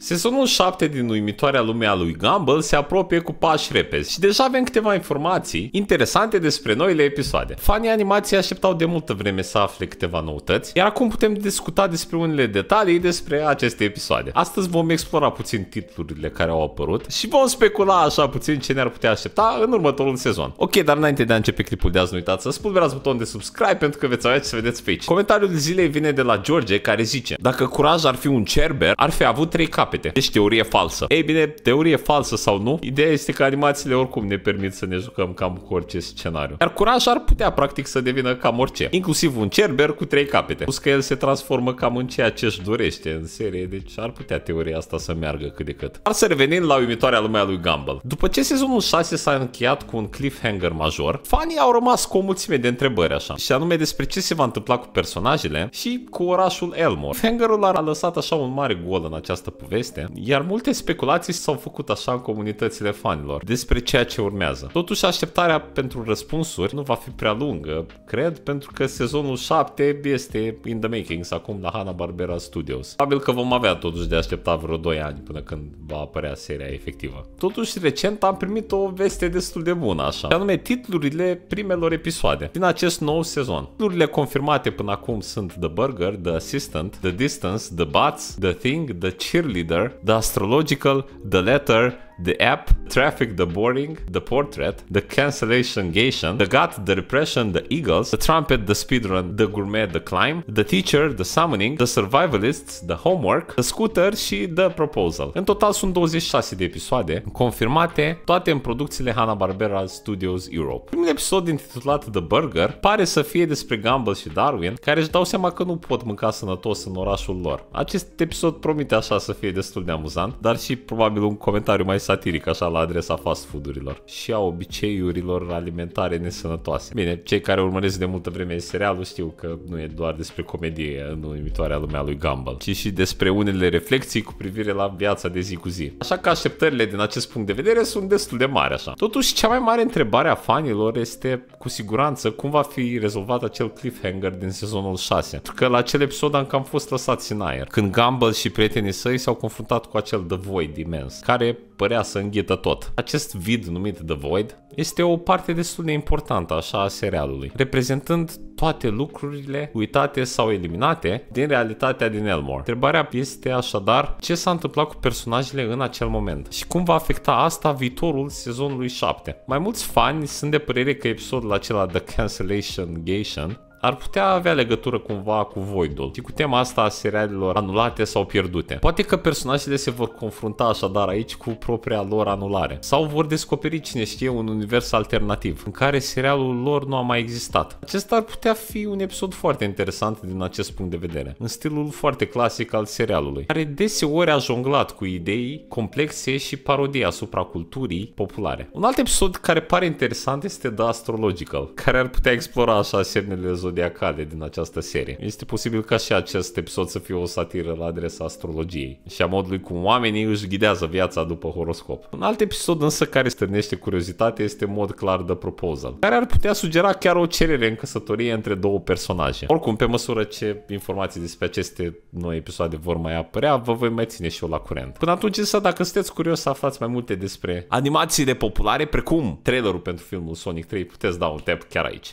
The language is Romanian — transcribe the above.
Sezonul 7 din uimitoarea lumea lui Gumball se apropie cu pași repezi și deja avem câteva informații interesante despre noile episoade. Fanii animației așteptau de multă vreme să afle câteva noutăți, iar acum putem discuta despre unele detalii despre aceste episoade. Astăzi vom explora puțin titlurile care au apărut și vom specula așa puțin ce ne-ar putea aștepta în următorul sezon. Ok, dar înainte de a începe clipul de azi, nu uitați să spulberați butonul de subscribe pentru că veți avea să vedeți pe aici. Comentariul zilei vine de la George care zice Dacă curaj ar fi un cerber, ar fi avut 3 cap capete. Deci teorie falsă. Ei bine, teorie falsă sau nu, ideea este că animațiile oricum ne permit să ne jucăm cam cu orice scenariu. Iar curaj ar putea practic să devină cam orice, inclusiv un cerber cu trei capete. Plus că el se transformă cam în ceea ce își dorește în serie, deci ar putea teoria asta să meargă cât de cât. Ar să revenim la uimitoarea lumea lui Gumball. După ce sezonul 6 s-a încheiat cu un cliffhanger major, fanii au rămas cu o mulțime de întrebări așa, și anume despre ce se va întâmpla cu personajele și cu orașul Elmore. Cliffhangerul a lăsat așa un mare gol în această poveste vestea, iar multe speculații s-au făcut așa în comunitățile fanilor despre ceea ce urmează. Totuși, așteptarea pentru răspunsuri nu va fi prea lungă, cred, pentru că sezonul 7 este in the making acum la Hanna-Barbera Studios. Probabil că vom avea totuși de așteptat vreo 2 ani până când va apărea seria efectivă. Totuși, recent am primit o veste destul de bună, așa, și anume titlurile primelor episoade din acest nou sezon. Titlurile confirmate până acum sunt The Burger, The Assistant, The Distance, The Bats, The Thing, The Cheerleader, reader, the astrological, the letter, the app, traffic, the boring, the portrait, the cancellation gation, the gut, the repression, the eagles, the trumpet, the speedrun, the gourmet, the climb, the teacher, the summoning, the survivalists, the homework, the scooter și the proposal. În total sunt 26 de episoade confirmate, toate în producțiile Hanna-Barbera Studios Europe. Primul episod intitulat The Burger pare să fie despre Gumball și Darwin, care își dau seama că nu pot mânca sănătos în orașul lor. Acest episod promite așa să fie destul de amuzant, dar și probabil un comentariu mai satiric așa la adresa fast food-urilor și a obiceiurilor alimentare nesănătoase. Bine, cei care urmăresc de multă vreme serialul știu că nu e doar despre comedie în uimitoarea lumea lui Gumball, ci și despre unele reflexii cu privire la viața de zi cu zi. Așa că așteptările din acest punct de vedere sunt destul de mari așa. Totuși, cea mai mare întrebare a fanilor este cu siguranță cum va fi rezolvat acel cliffhanger din sezonul 6. Pentru că la acel episod am cam fost lăsați în aer, când Gumball și prietenii săi s-au confruntat cu acel The Void imens, care părea părea să înghită tot. Acest vid numit The Void este o parte destul de importantă așa a serialului, reprezentând toate lucrurile uitate sau eliminate din realitatea din Elmore. Întrebarea este așadar ce s-a întâmplat cu personajele în acel moment și cum va afecta asta viitorul sezonului 7. Mai mulți fani sunt de părere că episodul acela The Cancellation Gation ar putea avea legătură cumva cu voidul? și cu tema asta a serialelor anulate sau pierdute. Poate că personajele se vor confrunta așadar aici cu propria lor anulare sau vor descoperi cine știe un univers alternativ în care serialul lor nu a mai existat. Acesta ar putea fi un episod foarte interesant din acest punct de vedere, în stilul foarte clasic al serialului, care deseori a jonglat cu idei complexe și parodii asupra culturii populare. Un alt episod care pare interesant este The Astrological, care ar putea explora așa semnele zodiacului zodiacale din această serie. Este posibil ca și acest episod să fie o satiră la adresa astrologiei și a modului cum oamenii își ghidează viața după horoscop. Un alt episod însă care stârnește curiozitate este mod clar The Proposal, care ar putea sugera chiar o cerere în căsătorie între două personaje. Oricum, pe măsură ce informații despre aceste noi episoade vor mai apărea, vă voi mai ține și eu la curent. Până atunci însă, dacă sunteți curios să aflați mai multe despre animațiile populare, precum trailerul pentru filmul Sonic 3, puteți da un tap chiar aici.